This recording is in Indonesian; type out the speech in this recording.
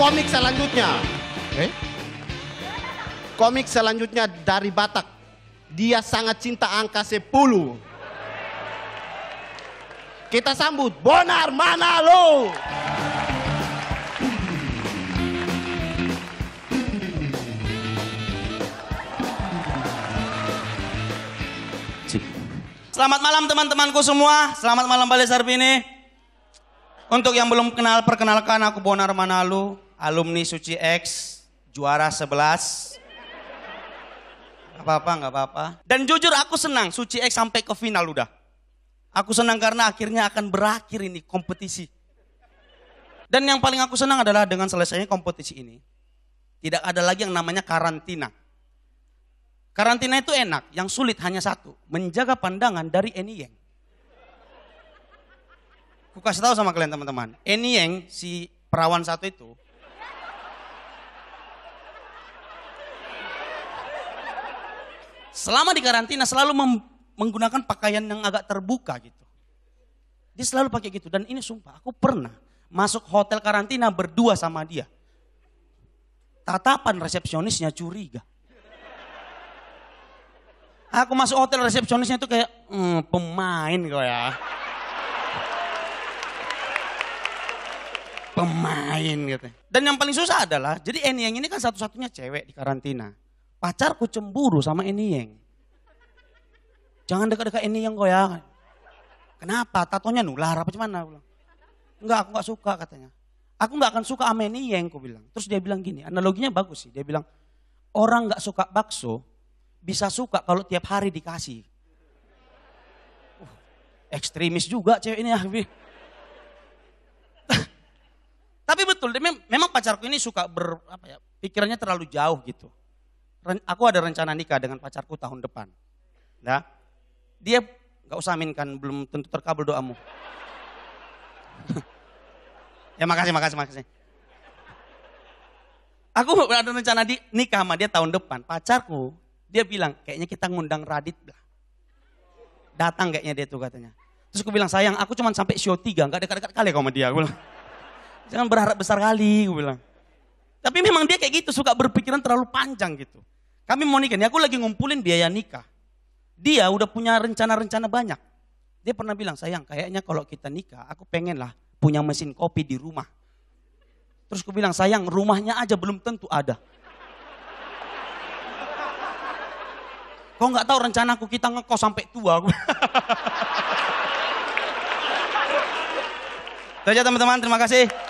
komik selanjutnya. Eh? Komik selanjutnya dari Batak. Dia sangat cinta angka 10. Kita sambut Bonar Manalo. Selamat malam teman-temanku semua. Selamat malam Balai Sarbini. Untuk yang belum kenal, perkenalkan aku Bonar manalo alumni Suci X juara 11. Gak apa-apa, gak apa-apa. Dan jujur aku senang Suci X sampai ke final udah. Aku senang karena akhirnya akan berakhir ini kompetisi. Dan yang paling aku senang adalah dengan selesainya kompetisi ini. Tidak ada lagi yang namanya karantina. Karantina itu enak, yang sulit hanya satu. Menjaga pandangan dari Enieng. Yang. tau kasih tahu sama kalian teman-teman. Enieng si perawan satu itu, selama di karantina selalu menggunakan pakaian yang agak terbuka gitu. Dia selalu pakai gitu dan ini sumpah aku pernah masuk hotel karantina berdua sama dia. Tatapan resepsionisnya curiga. Aku masuk hotel resepsionisnya itu kayak mm, pemain kok ya. Pemain gitu. Dan yang paling susah adalah, jadi Eni yang ini kan satu-satunya cewek di karantina pacarku cemburu sama ini yang Jangan dekat-dekat ini yang kau ya. Kenapa? Tatonya nular apa gimana? Enggak, aku enggak suka katanya. Aku enggak akan suka sama ini yang kau bilang. Terus dia bilang gini, analoginya bagus sih. Dia bilang, orang enggak suka bakso, bisa suka kalau tiap hari dikasih. Uh, ekstremis juga cewek ini ya. Tapi betul, dia memang pacarku ini suka ber, apa ya, pikirannya terlalu jauh gitu aku ada rencana nikah dengan pacarku tahun depan. Nah, dia nggak usah aminkan, belum tentu terkabul doamu. ya makasih, makasih, makasih. Aku ada rencana di, nikah sama dia tahun depan. Pacarku, dia bilang, kayaknya kita ngundang Radit lah. Datang kayaknya dia tuh katanya. Terus aku bilang, sayang aku cuma sampai show 3, nggak dekat-dekat kali kau sama dia. Aku bilang, jangan berharap besar kali, Gue bilang. Tapi memang dia kayak gitu, suka berpikiran terlalu panjang gitu. Kami mau nikah, aku lagi ngumpulin biaya nikah. Dia udah punya rencana-rencana banyak. Dia pernah bilang, sayang kayaknya kalau kita nikah, aku pengen lah punya mesin kopi di rumah. Terus aku bilang, sayang rumahnya aja belum tentu ada. Kau nggak tahu aku kita ngekos sampai tua. kasih teman-teman, terima kasih.